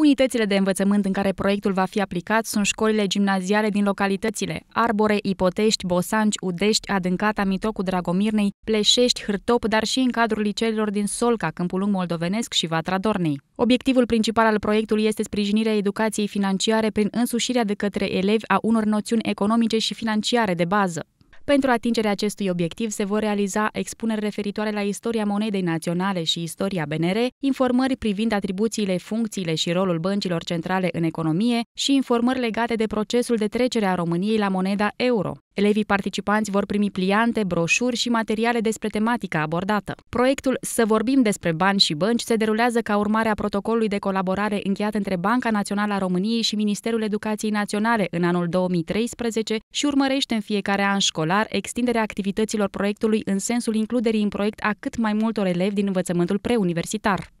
Unitățile de învățământ în care proiectul va fi aplicat sunt școlile gimnaziale din localitățile Arbore, Ipotești, Bosanci, Udești, Adâncata, Mitocu, Dragomirnei, Pleșești, Hârtop, dar și în cadrul liceelor din Solca, Câmpul Lung Moldovenesc și Vatra Dornei. Obiectivul principal al proiectului este sprijinirea educației financiare prin însușirea de către elevi a unor noțiuni economice și financiare de bază. Pentru atingerea acestui obiectiv se vor realiza expuneri referitoare la istoria monedei naționale și istoria BNR, informări privind atribuțiile, funcțiile și rolul băncilor centrale în economie și informări legate de procesul de trecere a României la moneda euro. Elevii participanți vor primi pliante, broșuri și materiale despre tematica abordată. Proiectul Să vorbim despre bani și bănci se derulează ca urmare a protocolului de colaborare încheiat între Banca Națională a României și Ministerul Educației Naționale în anul 2013 și urmărește în fiecare an școlar extinderea activităților proiectului în sensul includerii în proiect a cât mai multor elevi din învățământul preuniversitar.